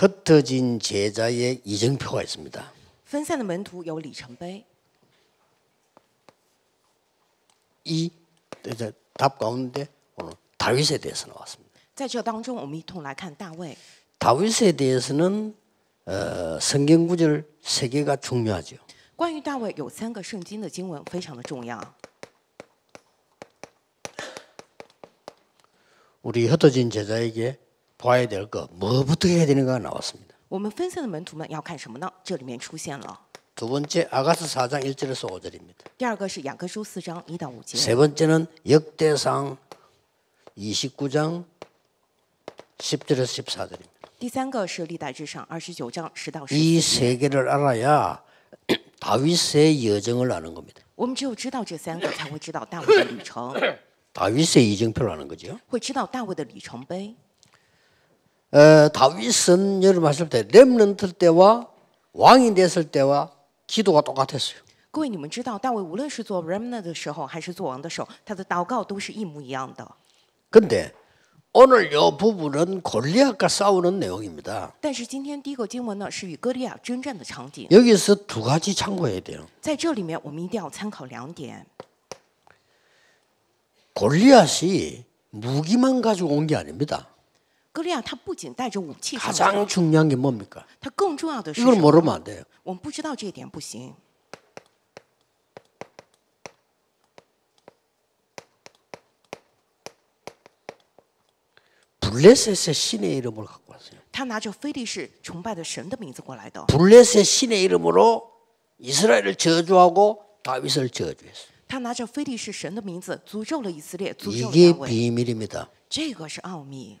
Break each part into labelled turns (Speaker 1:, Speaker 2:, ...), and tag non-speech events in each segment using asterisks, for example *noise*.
Speaker 1: 흩어진 제자의 이정표가 있습니다.
Speaker 2: 分散的门徒有里程碑.이
Speaker 1: 답 가운데 오늘 다윗에 대해서 나왔습니다.
Speaker 2: 在这当中我们一同来看大卫.
Speaker 1: 다윗에 대해서는 어, 성경 구절 세 개가 중요하죠.
Speaker 2: 关于大卫有三个圣经的经文非常的重要.
Speaker 1: 우리 흩어진 제자에게 봐야 될거 뭐부터 해야 되는가 나왔습니다. 두 번째 아가스 4장 1절에서
Speaker 2: 5절입니다. 세
Speaker 1: 번째는 역대상 29장 10절에서
Speaker 2: 14절입니다. 이세
Speaker 1: 개를 알아야 *clears throat* 다윗의 여정을 아는 겁니다.
Speaker 2: 다윗의
Speaker 1: 이정표를 아는 거죠. 다윗은 여러분 봤을 때 렘넌트 때와 왕이 됐을 때와 기도가 똑같았어요.
Speaker 2: 各位，你们知道大卫无论是做 remnant 的时候，还是做王的时候，他的祷告都是一模一样的。
Speaker 1: 근데 오늘 요 부분은 골리앗과 싸우는 내용입니다.
Speaker 2: 但是今天第一个经文呢，是与歌利亚征战的场景。
Speaker 1: 여기서 두 가지 참고해야 돼요.
Speaker 2: 在这里面，我们一定要参考两点：
Speaker 1: 골리앗이 무기만 가지고 온 게 아닙니다.
Speaker 2: 그래야 他不仅带着武器
Speaker 1: 가장 중요한 게 뭡니까?
Speaker 2: 他更重要的是 이걸 모르면 안 돼요. 我们不知道这一点不行.
Speaker 1: 블레셋의 신의 이름을 갖고
Speaker 2: 왔어요. 他拿着非利士崇拜的神的名字过来的.
Speaker 1: 블레셋 신의 이름으로 이스라엘을 저주하고 다윗을 저주했어요.
Speaker 2: 他拿着非利士神的名字诅咒了以色列诅咒大卫이게비밀입니다这个是奥秘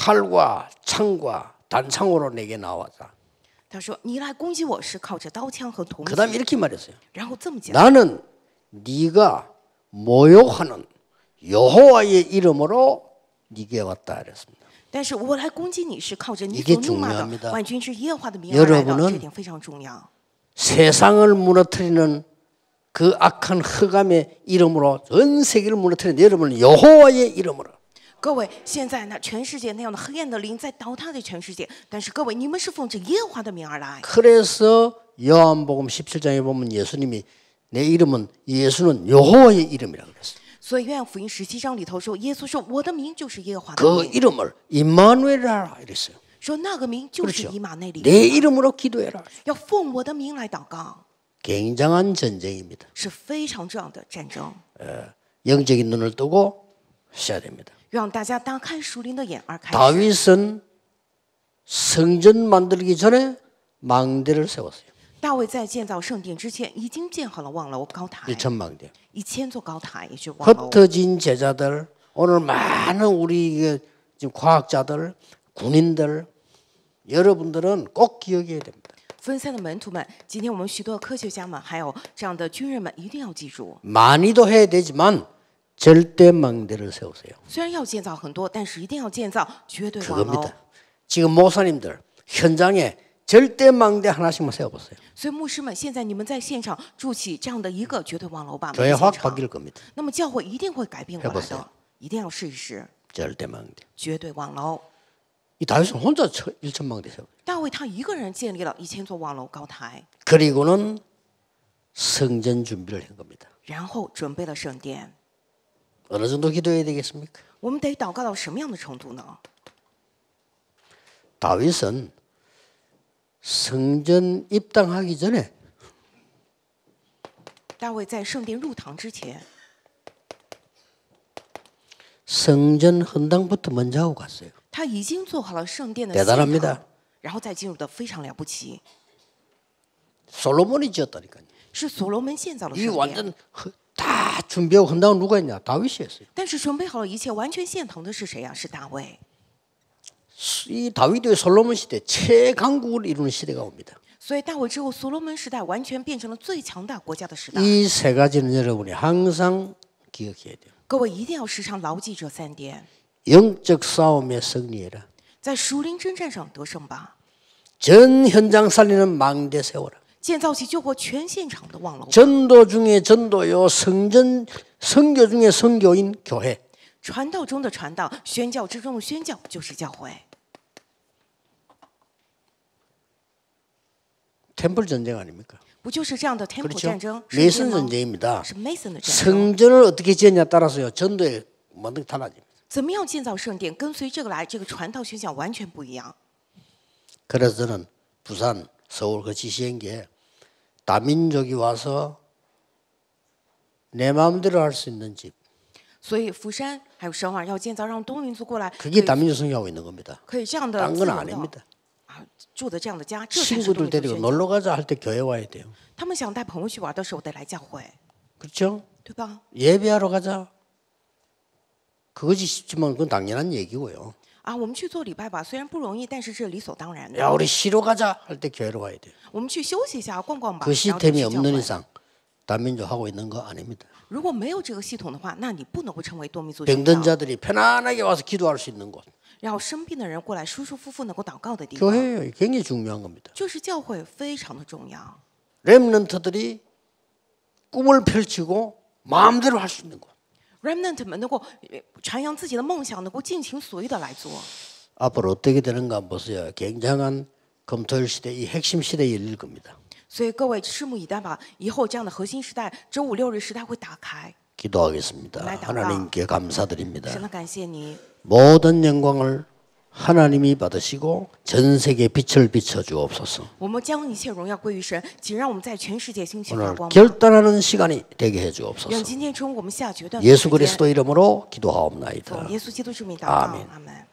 Speaker 1: 칼과 창과 단창으로 내게 나왔다. 그 다음 이렇게 말했어요. 나는 네가 모욕하는 여호와의 이름으로 네게 왔다 그랬습니다.
Speaker 2: 但是我来攻击你是靠着你
Speaker 1: 세상을 무너뜨리는 그 악한 흑암의 이름으로 전 세계를 무너뜨리는 여러분 여호와의 이름으로.
Speaker 2: 各位，现在呢，全世界那样的黑暗的灵在倒塌的全世界，但是各位，你们是奉着耶和华的名而来。
Speaker 1: 그래서 요한복음 17장에 보면 예수님이 내 이름은 예수는 여호와의 이름이라 그랬어요.
Speaker 2: 所以愿福音十七章里头说，耶稣说我的名就是耶和华的그
Speaker 1: 名， 이름을 임마누엘이라 이랬어요.
Speaker 2: 说那个名就是以马内利，내
Speaker 1: 이름으로 기도해라.
Speaker 2: 要奉我的名来祷告，
Speaker 1: 굉장한 전쟁입니다.
Speaker 2: 是非常这样的战争。영적인
Speaker 1: 눈을 뜨고 쉬어야 됩니다.
Speaker 2: 让大家打开属灵的眼而开始。
Speaker 1: 다윗은 성전 만들기 전에 망대를 세웠어요.
Speaker 2: 大卫在建造圣殿之前，已经建好了望楼高台，
Speaker 1: 일천망대.
Speaker 2: 一千座高台也是望楼。
Speaker 1: 흩어진 제자들 오늘 많은 우리 이게 지금 과학자들 군인들 여러분들은 꼭 기억해야 됩니다.
Speaker 2: 分散的门徒们，今天我们许多科学家们，还有这样的军人们，一定要记住，
Speaker 1: 많이도 해야 되지만 절대 망대를 세우세요.
Speaker 2: 虽然要建造很多，但是一定要建造绝对王楼。
Speaker 1: 지금 목사님들 현장에 절대 망대 하나씩만 세워보세요.
Speaker 2: 所以牧师们，现在你们在现场筑起这样的一个绝对王楼吧。 교회 확
Speaker 1: 바뀔 겁니다.
Speaker 2: 那么教会一定会改变过来的，一定要试一试。
Speaker 1: 절대 망대.
Speaker 2: 绝对王楼。이
Speaker 1: 다윗은 혼자 일천 망대 세워.
Speaker 2: 大卫他一个人建立了一千座王楼高台。
Speaker 1: 그리고는 성전 준비를 한 겁니다.
Speaker 2: 然后准备了圣殿。
Speaker 1: 어느 정도 기도해야 되겠습니까?
Speaker 2: 我们得祷告到什么样的程度呢？
Speaker 1: 다윗은 성전 입당하기 전에 大卫在 성전 헌당부터 먼저 하고 갔어요.
Speaker 2: 대단합니다. 然后再进入的非常了不起，
Speaker 1: 솔로몬이 지었다니까요.
Speaker 2: 是所罗门建造的圣殿， 완전
Speaker 1: 준비하고 한다고 누가 했냐? 다윗이 했어요.
Speaker 2: 但是准备好了一切，完全现腾的是谁呀、是大卫。이
Speaker 1: 다윗의 솔로몬 시대 최강국을 이루는 시대가 옵니다.
Speaker 2: 所以大卫之后，所罗门时代完全变成了最强大国家的时代。이
Speaker 1: 세 가지는 여러분이 항상 기억해야 돼요.
Speaker 2: 各位一定要时常牢记这三点，
Speaker 1: 영적 싸움에 승리해라.
Speaker 2: 在属灵征战上得胜吧，전
Speaker 1: 현장 살리는 망대 세워라. 전도 중에 전도요, 성전 선교 중에 선교인 교회.
Speaker 2: 传道中的传道宣教之中的宣就是教会
Speaker 1: 템플 전쟁 아닙니까?
Speaker 2: 不就是这样슨 전쟁입니다.
Speaker 1: 성전을 어떻게 지느냐 따라서요. 전도의 완전 달라집니다.
Speaker 2: 怎么样建造圣殿，跟随这个来，这个传道宣教完全不一样。
Speaker 1: 그래서 는 부산 서울 그지시행계 다민족이 와서 내 마음대로 할 수 있는 집.
Speaker 2: 所以釜山还有首尔要建造让多民族过来。
Speaker 1: 그게 다민족 성교하고 있는 겁니다.
Speaker 2: 可以건 아닙니다. 친구들
Speaker 1: 데리고 놀러 가자 할 때 교회 와야 돼요.
Speaker 2: 他们想带朋友去玩的时候得来教会。 그렇죠? 对吧？
Speaker 1: 예배하러 가자. 그것이 쉽지만 그건 당연한 얘기고요.
Speaker 2: 아, 我们去做礼拜吧虽然不容易但是是理所当然的야 우리
Speaker 1: 쉬러 가자 할 때 교회로 가야 돼
Speaker 2: 我们去休息一下，逛逛吧。그 시스템이 없는 이상
Speaker 1: 단민족 하고 있는 거 아닙니다.
Speaker 2: 如果没有这个系统的话那你不能够成为多民族 병든 자들이 편안하게 와서
Speaker 1: 기도할 수 있는
Speaker 2: 곳然后生病的人过来舒舒服服能够祷告的地方，교회
Speaker 1: 굉장히 중요한 겁니다.
Speaker 2: 就是教会非常的重要。렘넌트들이
Speaker 1: 꿈을 펼치고 마음대로 할 수 있는 곳.
Speaker 2: remnant 们能够传扬自己的梦想，能够尽情所欲的来做。
Speaker 1: 앞으로 어떻게 되는가 보세요. 굉장한 검토일 시대, 이 핵심 시대에 열릴 겁니다.
Speaker 2: 所以各位拭目以待吧，以后这样的核心时代，周五六日时代会打开。
Speaker 1: 기도하겠습니다. 하나님께 감사드립니다. 모든 영광을 하나님이 받으시고 전 세계에 빛을 비춰 주옵소서. 오늘 결단하는 시간이 되게 해 주옵소서.
Speaker 2: 예수 그리스도
Speaker 1: 이름으로 기도하옵나이다. 아멘.